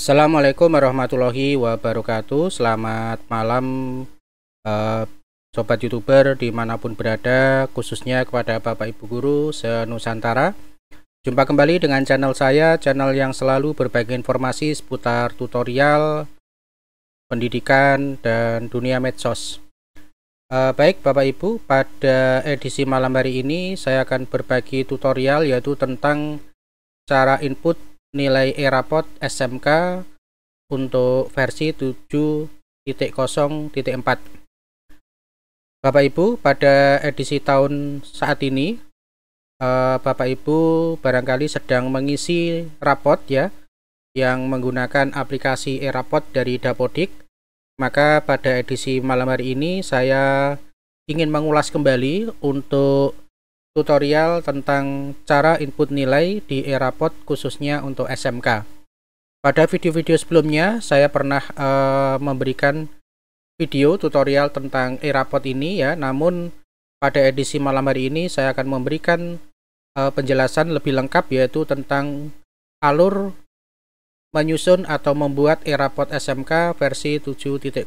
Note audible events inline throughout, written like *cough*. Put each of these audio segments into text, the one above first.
Assalamualaikum warahmatullahi wabarakatuh Selamat malam uh, Sobat Youtuber dimanapun berada Khususnya kepada Bapak Ibu Guru Senusantara Jumpa kembali dengan channel saya Channel yang selalu berbagi informasi seputar tutorial Pendidikan dan dunia medsos Uh, baik Bapak Ibu, pada edisi malam hari ini saya akan berbagi tutorial yaitu tentang cara input nilai e rapot SMK untuk versi 7.0.4. Bapak Ibu, pada edisi tahun saat ini eh, Bapak Ibu barangkali sedang mengisi raport ya yang menggunakan aplikasi e rapot dari Dapodik. Maka pada edisi malam hari ini saya ingin mengulas kembali untuk tutorial tentang cara input nilai di Erapod khususnya untuk SMK. Pada video-video sebelumnya saya pernah uh, memberikan video tutorial tentang Erapod ini ya, namun pada edisi malam hari ini saya akan memberikan uh, penjelasan lebih lengkap yaitu tentang alur menyusun atau membuat Erapod SMK versi 7.0.4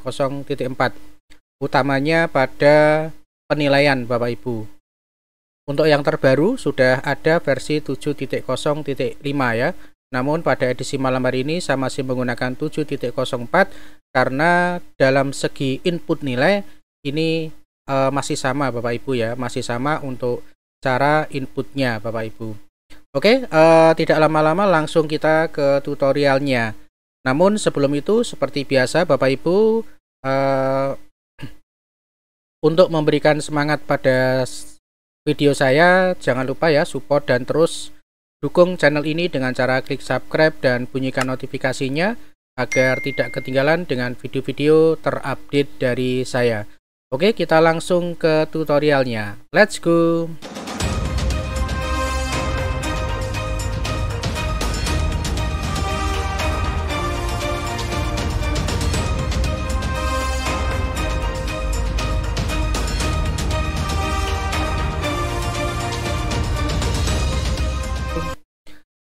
utamanya pada penilaian Bapak Ibu. Untuk yang terbaru sudah ada versi 7.0.5 ya. Namun pada edisi malam hari ini saya masih menggunakan 7.04 karena dalam segi input nilai ini e, masih sama Bapak Ibu ya, masih sama untuk cara inputnya Bapak Ibu. Oke, e, tidak lama-lama langsung kita ke tutorialnya. Namun sebelum itu seperti biasa Bapak Ibu e, *clears throat* untuk memberikan semangat pada video saya. Jangan lupa ya support dan terus dukung channel ini dengan cara klik subscribe dan bunyikan notifikasinya agar tidak ketinggalan dengan video-video terupdate dari saya. Oke, kita langsung ke tutorialnya. Let's go!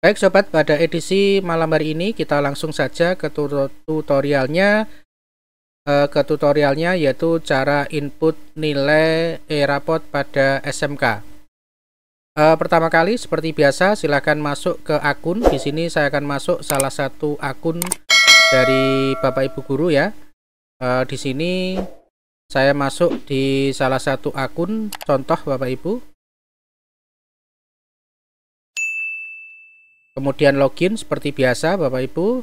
Baik sobat, pada edisi malam hari ini kita langsung saja ke tutorialnya eh, ke tutorialnya yaitu cara input nilai e-rapot pada SMK. Eh, pertama kali seperti biasa silahkan masuk ke akun. Di sini saya akan masuk salah satu akun dari Bapak Ibu guru ya. Eh, di sini saya masuk di salah satu akun contoh Bapak Ibu. kemudian login seperti biasa Bapak Ibu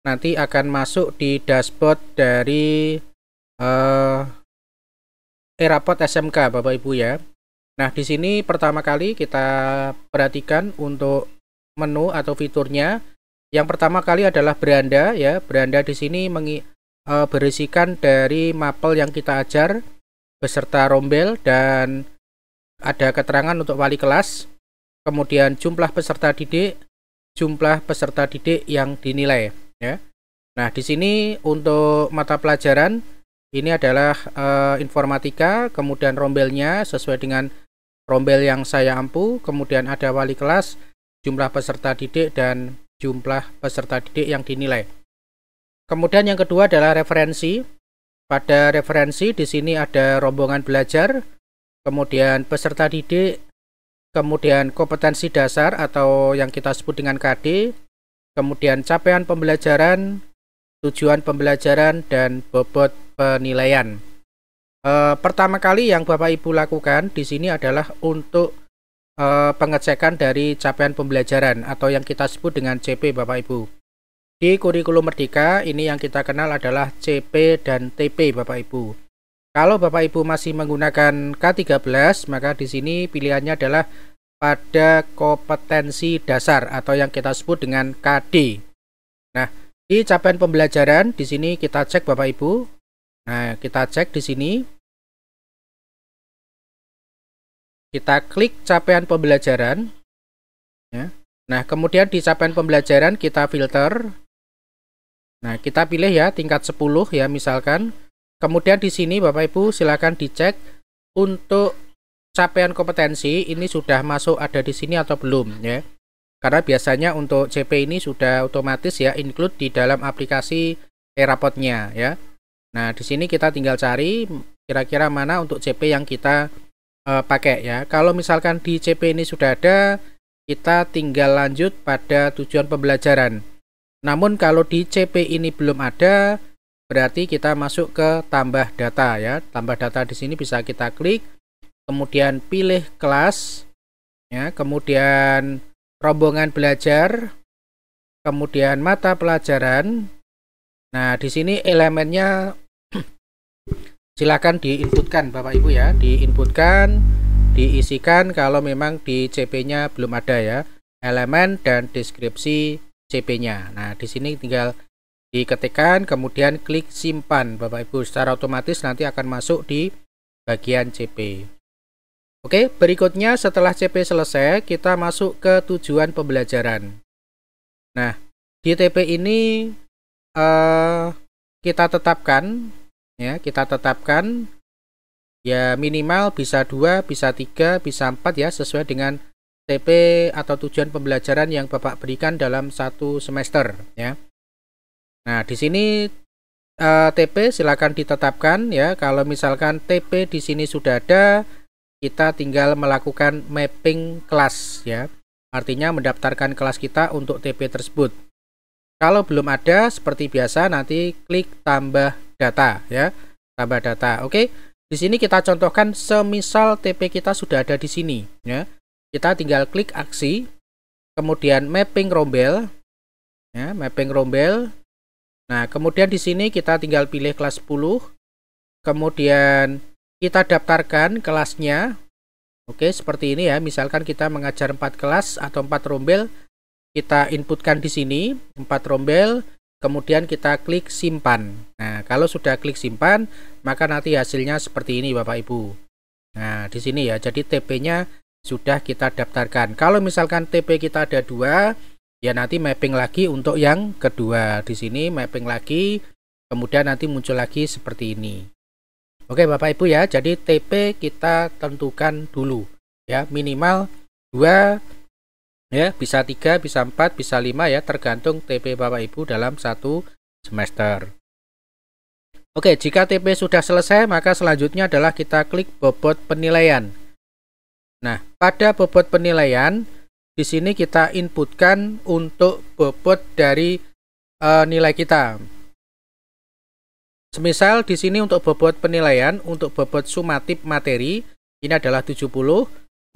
nanti akan masuk di dashboard dari uh, eh, Erapod SMK Bapak Ibu ya Nah di sini pertama kali kita perhatikan untuk menu atau fiturnya yang pertama kali adalah beranda ya beranda di sini mengi, uh, berisikan dari mapel yang kita ajar beserta rombel dan ada keterangan untuk wali kelas kemudian jumlah peserta didik, jumlah peserta didik yang dinilai ya. Nah, di sini untuk mata pelajaran ini adalah e, informatika, kemudian rombelnya sesuai dengan rombel yang saya ampu, kemudian ada wali kelas, jumlah peserta didik dan jumlah peserta didik yang dinilai. Kemudian yang kedua adalah referensi. Pada referensi di sini ada rombongan belajar, kemudian peserta didik, kemudian kompetensi dasar atau yang kita sebut dengan KD, kemudian capaian pembelajaran, tujuan pembelajaran, dan bobot penilaian. E, pertama kali yang Bapak Ibu lakukan di sini adalah untuk e, pengecekan dari capaian pembelajaran atau yang kita sebut dengan CP Bapak Ibu. Di kurikulum Merdeka ini yang kita kenal adalah CP dan TP Bapak Ibu. Kalau Bapak Ibu masih menggunakan K13, maka di sini pilihannya adalah pada kompetensi dasar atau yang kita sebut dengan KD. Nah, di capaian pembelajaran di sini kita cek Bapak Ibu. Nah, kita cek di sini. Kita klik capaian pembelajaran. Ya. Nah, kemudian di capaian pembelajaran kita filter. Nah, kita pilih ya tingkat 10 ya misalkan. Kemudian di sini Bapak Ibu silakan dicek untuk capaian kompetensi ini sudah masuk ada di sini atau belum ya. Karena biasanya untuk CP ini sudah otomatis ya include di dalam aplikasi e-rapotnya ya. Nah, di sini kita tinggal cari kira-kira mana untuk CP yang kita uh, pakai ya. Kalau misalkan di CP ini sudah ada, kita tinggal lanjut pada tujuan pembelajaran. Namun kalau di CP ini belum ada, berarti kita masuk ke tambah data ya tambah data di sini bisa kita klik kemudian pilih kelas ya kemudian rombongan belajar kemudian mata pelajaran nah di sini elemennya *clears throat* silahkan diinputkan Bapak Ibu ya diinputkan diisikan kalau memang di CP nya belum ada ya elemen dan deskripsi CP nya nah di sini tinggal diketikkan kemudian klik simpan Bapak Ibu secara otomatis nanti akan masuk di bagian CP Oke berikutnya setelah CP selesai kita masuk ke tujuan pembelajaran Nah di TP ini eh, kita tetapkan ya kita tetapkan ya minimal bisa dua bisa tiga bisa empat ya sesuai dengan TP atau tujuan pembelajaran yang Bapak berikan dalam satu semester ya Nah, di sini uh, eh, TP silakan ditetapkan ya. Kalau misalkan TP di sini sudah ada, kita tinggal melakukan mapping kelas ya. Artinya mendaftarkan kelas kita untuk TP tersebut. Kalau belum ada, seperti biasa nanti klik tambah data ya. Tambah data. Oke. Di sini kita contohkan semisal TP kita sudah ada di sini ya. Kita tinggal klik aksi, kemudian mapping rombel ya, mapping rombel Nah, kemudian di sini kita tinggal pilih kelas 10. Kemudian kita daftarkan kelasnya. Oke, seperti ini ya. Misalkan kita mengajar 4 kelas atau 4 rombel, kita inputkan di sini 4 rombel, kemudian kita klik simpan. Nah, kalau sudah klik simpan, maka nanti hasilnya seperti ini Bapak Ibu. Nah, di sini ya. Jadi TP-nya sudah kita daftarkan. Kalau misalkan TP kita ada dua ya nanti mapping lagi untuk yang kedua di sini mapping lagi kemudian nanti muncul lagi seperti ini Oke Bapak Ibu ya jadi TP kita tentukan dulu ya minimal dua ya bisa tiga bisa empat bisa lima ya tergantung TP Bapak Ibu dalam satu semester Oke jika TP sudah selesai maka selanjutnya adalah kita klik bobot penilaian Nah pada bobot penilaian di sini kita inputkan untuk bobot dari e, nilai kita. Semisal di sini untuk bobot penilaian, untuk bobot sumatif materi ini adalah 70,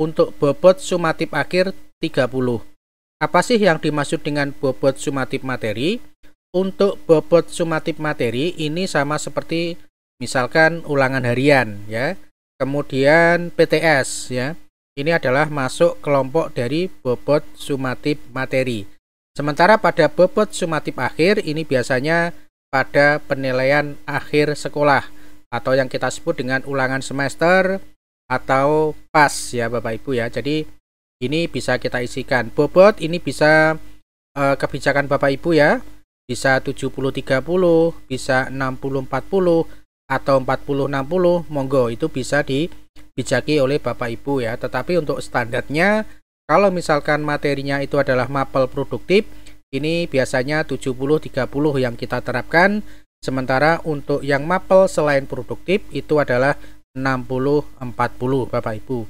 untuk bobot sumatif akhir 30. Apa sih yang dimaksud dengan bobot sumatif materi? Untuk bobot sumatif materi ini sama seperti misalkan ulangan harian ya. Kemudian PTS ya ini adalah masuk kelompok dari bobot sumatif materi. Sementara pada bobot sumatif akhir ini biasanya pada penilaian akhir sekolah atau yang kita sebut dengan ulangan semester atau PAS ya Bapak Ibu ya. Jadi ini bisa kita isikan. Bobot ini bisa eh, kebijakan Bapak Ibu ya. Bisa 70 30, bisa 60 40 atau 40-60 monggo itu bisa dibijaki oleh Bapak Ibu ya tetapi untuk standarnya kalau misalkan materinya itu adalah mapel produktif ini biasanya 70-30 yang kita terapkan sementara untuk yang mapel selain produktif itu adalah 60-40 Bapak Ibu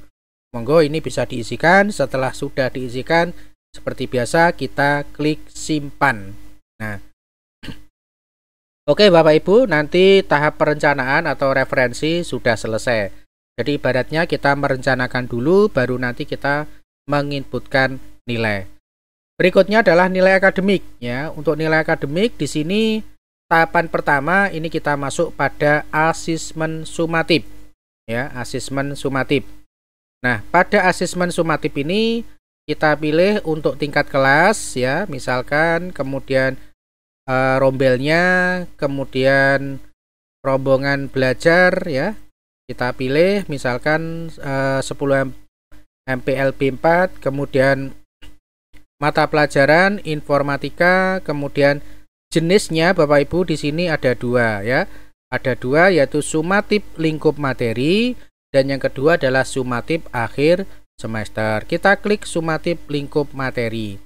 monggo ini bisa diisikan setelah sudah diisikan seperti biasa kita klik simpan nah Oke Bapak Ibu, nanti tahap perencanaan atau referensi sudah selesai. Jadi ibaratnya kita merencanakan dulu, baru nanti kita menginputkan nilai. Berikutnya adalah nilai akademik. ya. Untuk nilai akademik di sini tahapan pertama ini kita masuk pada asesmen sumatif. Ya, asesmen sumatif. Nah, pada asesmen sumatif ini kita pilih untuk tingkat kelas ya, misalkan kemudian uh, rombelnya, kemudian rombongan belajar ya. Kita pilih misalkan uh, 10 MPLB 4, kemudian mata pelajaran informatika, kemudian jenisnya Bapak Ibu di sini ada dua ya. Ada dua yaitu sumatif lingkup materi dan yang kedua adalah sumatif akhir semester. Kita klik sumatif lingkup materi.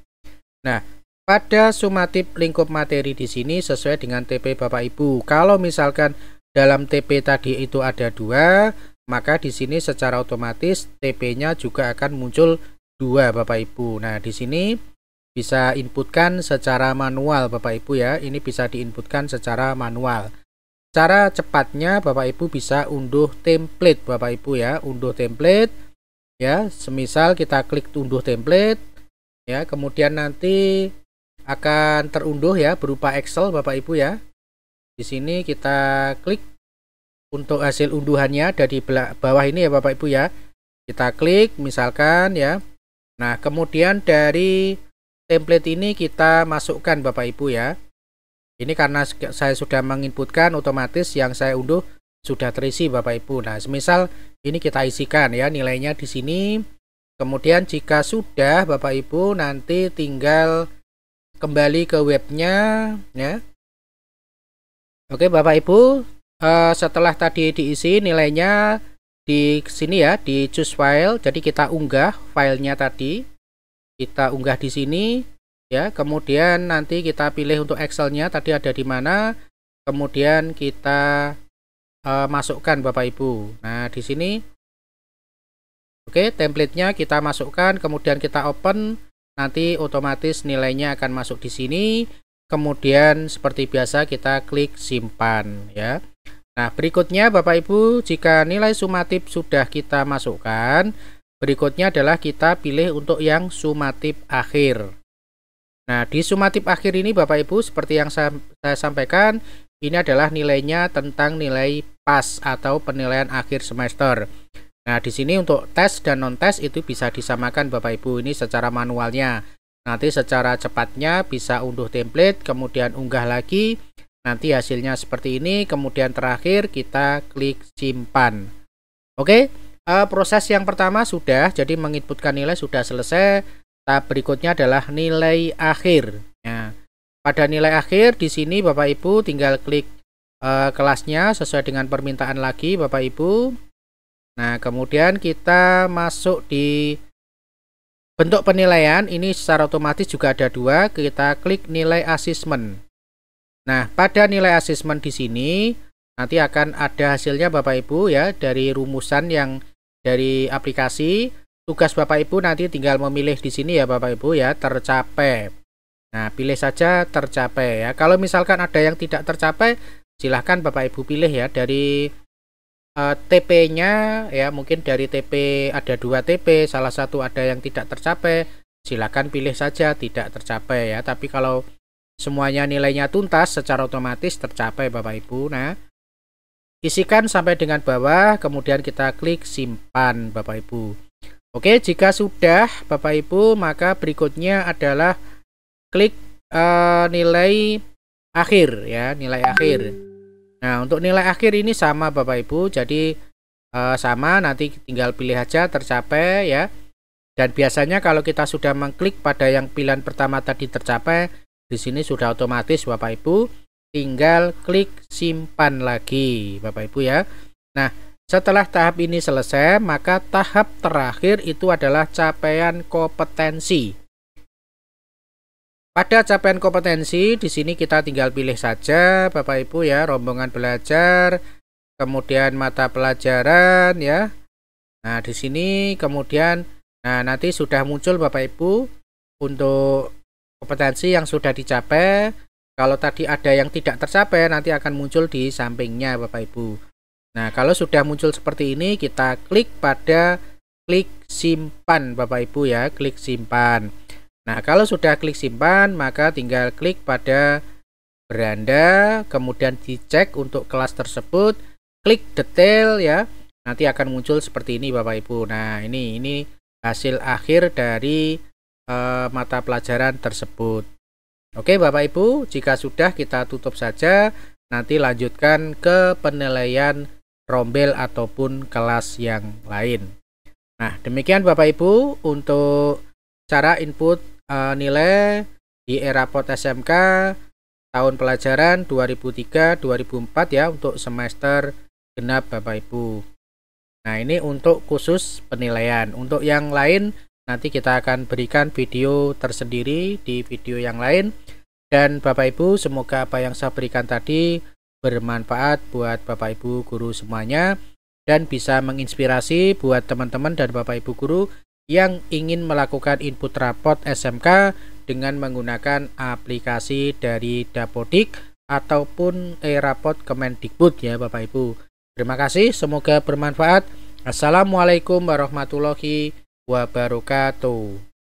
Nah, pada sumatif lingkup materi di sini sesuai dengan TP Bapak Ibu. Kalau misalkan dalam TP tadi itu ada dua, maka di sini secara otomatis TP-nya juga akan muncul dua Bapak Ibu. Nah, di sini bisa inputkan secara manual Bapak Ibu ya. Ini bisa diinputkan secara manual. Cara cepatnya Bapak Ibu bisa unduh template Bapak Ibu ya, unduh template ya. Semisal kita klik unduh template ya, kemudian nanti akan terunduh ya berupa Excel Bapak Ibu ya. Di sini kita klik untuk hasil unduhannya ada di bawah ini ya Bapak Ibu ya. Kita klik misalkan ya. Nah, kemudian dari template ini kita masukkan Bapak Ibu ya. Ini karena saya sudah menginputkan otomatis yang saya unduh sudah terisi Bapak Ibu. Nah, semisal ini kita isikan ya nilainya di sini. Kemudian jika sudah Bapak Ibu nanti tinggal kembali ke webnya ya Oke Bapak Ibu uh, setelah tadi diisi nilainya di sini ya di choose file jadi kita unggah filenya tadi kita unggah di sini ya kemudian nanti kita pilih untuk Excelnya tadi ada di mana kemudian kita uh, masukkan Bapak Ibu nah di sini Oke, templatenya kita masukkan, kemudian kita open nanti otomatis nilainya akan masuk di sini kemudian seperti biasa kita klik simpan ya Nah berikutnya Bapak Ibu jika nilai sumatif sudah kita masukkan berikutnya adalah kita pilih untuk yang sumatif akhir Nah di sumatif akhir ini Bapak Ibu seperti yang saya sampaikan ini adalah nilainya tentang nilai pas atau penilaian akhir semester Nah, di sini untuk tes dan non-tes itu bisa disamakan Bapak Ibu ini secara manualnya. Nanti secara cepatnya bisa unduh template, kemudian unggah lagi. Nanti hasilnya seperti ini, kemudian terakhir kita klik simpan. Oke, uh, proses yang pertama sudah, jadi menginputkan nilai sudah selesai. Tahap berikutnya adalah nilai akhir. Nah, pada nilai akhir di sini Bapak Ibu tinggal klik uh, kelasnya sesuai dengan permintaan lagi Bapak Ibu. Nah, kemudian kita masuk di bentuk penilaian. Ini secara otomatis juga ada dua. Kita klik nilai asesmen. Nah, pada nilai asesmen di sini nanti akan ada hasilnya Bapak Ibu ya dari rumusan yang dari aplikasi. Tugas Bapak Ibu nanti tinggal memilih di sini ya Bapak Ibu ya tercapai. Nah, pilih saja tercapai ya. Kalau misalkan ada yang tidak tercapai, silahkan Bapak Ibu pilih ya dari Eh, TP-nya ya mungkin dari TP ada dua TP salah satu ada yang tidak tercapai silakan pilih saja tidak tercapai ya tapi kalau semuanya nilainya tuntas secara otomatis tercapai Bapak Ibu nah isikan sampai dengan bawah kemudian kita klik simpan Bapak Ibu Oke jika sudah Bapak Ibu maka berikutnya adalah klik uh, nilai akhir ya nilai akhir Nah untuk nilai akhir ini sama Bapak Ibu jadi eh, sama nanti tinggal pilih aja tercapai ya dan biasanya kalau kita sudah mengklik pada yang pilihan pertama tadi tercapai di sini sudah otomatis Bapak Ibu tinggal klik simpan lagi Bapak Ibu ya Nah setelah tahap ini selesai maka tahap terakhir itu adalah capaian kompetensi pada capaian kompetensi, di sini kita tinggal pilih saja Bapak Ibu ya, rombongan belajar, kemudian mata pelajaran ya. Nah, di sini kemudian nah nanti sudah muncul Bapak Ibu untuk kompetensi yang sudah dicapai. Kalau tadi ada yang tidak tercapai, nanti akan muncul di sampingnya Bapak Ibu. Nah, kalau sudah muncul seperti ini, kita klik pada klik simpan Bapak Ibu ya, klik simpan. Nah, kalau sudah klik simpan, maka tinggal klik pada beranda, kemudian dicek untuk kelas tersebut, klik detail ya. Nanti akan muncul seperti ini Bapak Ibu. Nah, ini ini hasil akhir dari e, mata pelajaran tersebut. Oke, Bapak Ibu, jika sudah kita tutup saja. Nanti lanjutkan ke penilaian rombel ataupun kelas yang lain. Nah, demikian Bapak Ibu untuk cara input uh, nilai di era pot SMK tahun pelajaran 2003-2004 ya untuk semester genap Bapak Ibu. Nah, ini untuk khusus penilaian. Untuk yang lain nanti kita akan berikan video tersendiri di video yang lain. Dan Bapak Ibu, semoga apa yang saya berikan tadi bermanfaat buat Bapak Ibu guru semuanya dan bisa menginspirasi buat teman-teman dan Bapak Ibu guru yang ingin melakukan input rapot SMK dengan menggunakan aplikasi dari Dapodik ataupun e-rapot eh, Kemendikbud ya Bapak Ibu. Terima kasih, semoga bermanfaat. Assalamualaikum warahmatullahi wabarakatuh.